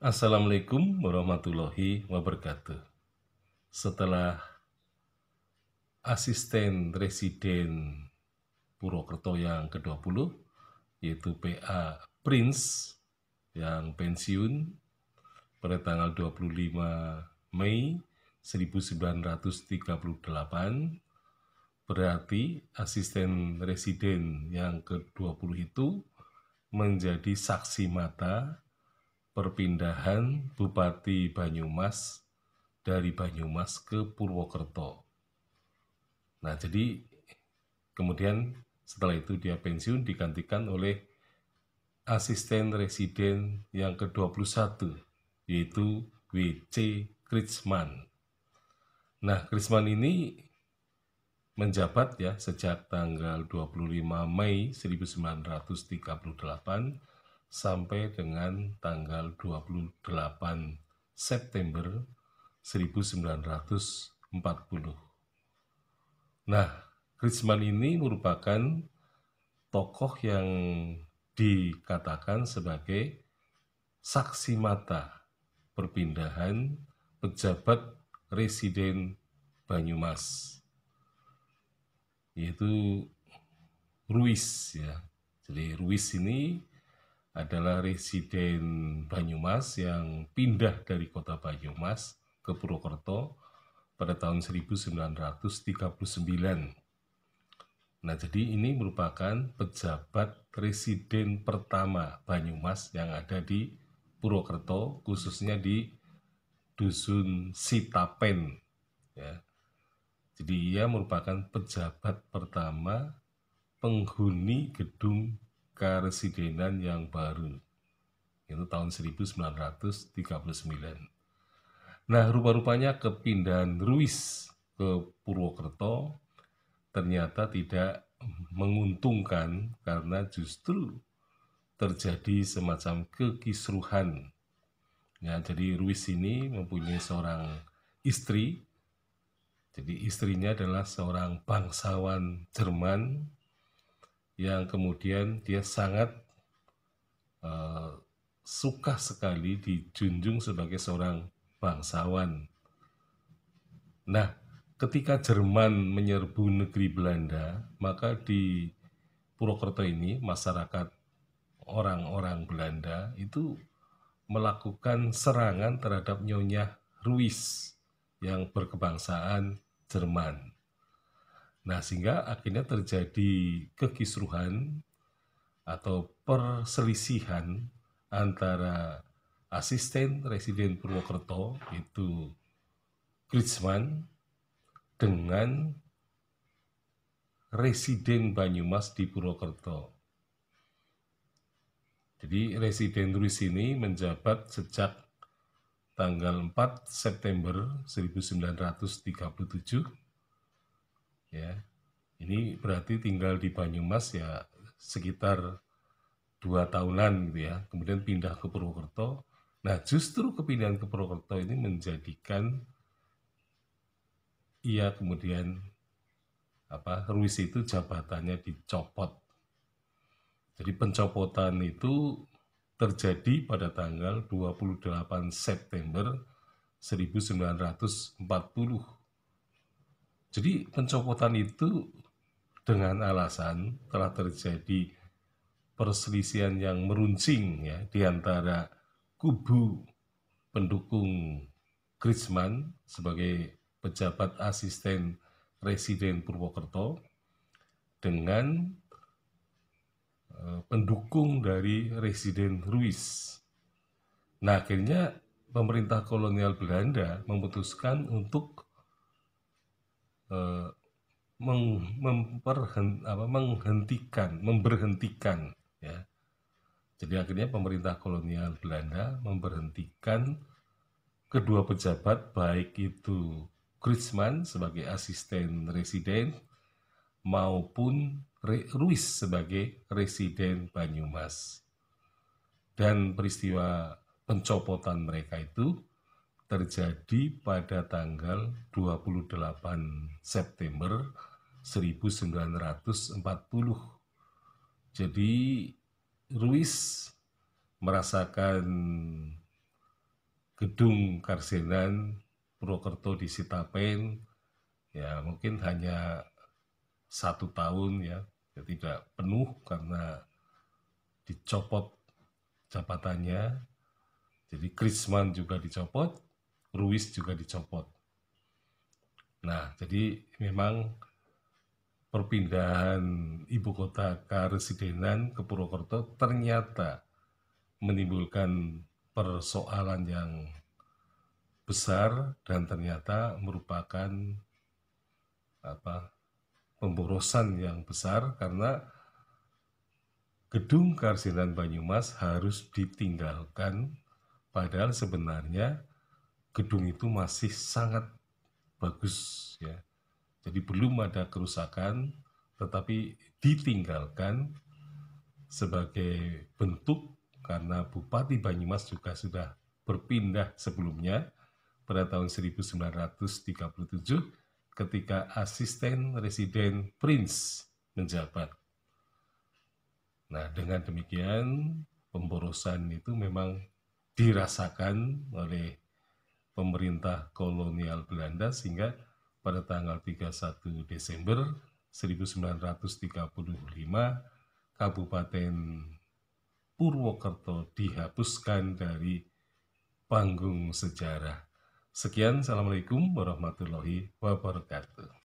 Assalamualaikum warahmatullahi wabarakatuh. Setelah asisten residen Purwokerto yang ke-20 yaitu PA Prince yang pensiun pada tanggal 25 Mei 1938 berarti asisten residen yang ke-20 itu menjadi saksi mata perpindahan Bupati Banyumas dari Banyumas ke Purwokerto. Nah, jadi kemudian setelah itu dia pensiun digantikan oleh asisten residen yang ke-21 yaitu WC krisman. Nah, krisman ini menjabat ya sejak tanggal 25 Mei 1938 sampai dengan tanggal 28 September 1940. Nah, Griezmann ini merupakan tokoh yang dikatakan sebagai saksi mata perpindahan pejabat residen Banyumas yaitu Ruiz ya. Jadi Ruiz ini adalah residen Banyumas yang pindah dari kota Banyumas ke Purwokerto pada tahun 1939. Nah, jadi ini merupakan pejabat residen pertama Banyumas yang ada di Purwokerto, khususnya di Dusun Sitapen. Ya. Jadi ia merupakan pejabat pertama penghuni gedung Karesidenan yang baru itu tahun 1939. Nah, rupa-rupanya kepindahan Ruiz ke Purwokerto ternyata tidak menguntungkan karena justru terjadi semacam kekisruhan. Nah, jadi Ruiz ini mempunyai seorang istri. Jadi istrinya adalah seorang bangsawan Jerman yang kemudian dia sangat uh, suka sekali dijunjung sebagai seorang bangsawan. Nah, ketika Jerman menyerbu negeri Belanda, maka di Purwokerto ini masyarakat orang-orang Belanda itu melakukan serangan terhadap Nyonya Ruiz yang berkebangsaan Jerman. Nah, sehingga akhirnya terjadi kekisruhan atau perselisihan antara asisten Residen Purwokerto itu Griezmann dengan Residen Banyumas di Purwokerto. Jadi Residen Ruiz ini menjabat sejak tanggal 4 September 1937 ya ini berarti tinggal di Banyumas ya sekitar dua tahunan gitu ya kemudian pindah ke Purwokerto nah justru kepindahan ke Purwokerto ini menjadikan ia kemudian apa Ruiz itu jabatannya dicopot jadi pencopotan itu terjadi pada tanggal 28 September 1940 jadi pencopotan itu dengan alasan telah terjadi perselisihan yang meruncing ya di antara kubu pendukung Griezmann sebagai pejabat asisten residen Purwokerto dengan eh, pendukung dari Residen Ruiz. Nah, akhirnya pemerintah kolonial Belanda memutuskan untuk Eh, apa, menghentikan, memberhentikan ya. Jadi akhirnya pemerintah kolonial Belanda memberhentikan kedua pejabat baik itu Kriegsman sebagai asisten residen maupun Ruiz sebagai residen Banyumas. Dan peristiwa pencopotan mereka itu terjadi pada tanggal 28 September 1940. Jadi Ruiz merasakan gedung Karsenan prokerto di Sitapen ya mungkin hanya satu tahun ya, ya tidak penuh karena dicopot jabatannya jadi Krisman juga dicopot Ruiz juga dicopot. Nah, jadi memang perpindahan ibu kota karesidenan ke Purwokerto ternyata menimbulkan persoalan yang besar dan ternyata merupakan apa pemborosan yang besar karena gedung karesidenan Banyumas harus ditinggalkan padahal sebenarnya gedung itu masih sangat bagus ya. Jadi belum ada kerusakan tetapi ditinggalkan sebagai bentuk karena Bupati Banyumas juga sudah berpindah sebelumnya pada tahun 1937 ketika asisten residen Prince menjabat. Nah, dengan demikian pemborosan itu memang dirasakan oleh pemerintah kolonial Belanda sehingga pada tanggal 31 Desember 1935 Kabupaten Purwokerto dihapuskan dari panggung sejarah. Sekian, Assalamualaikum warahmatullahi wabarakatuh.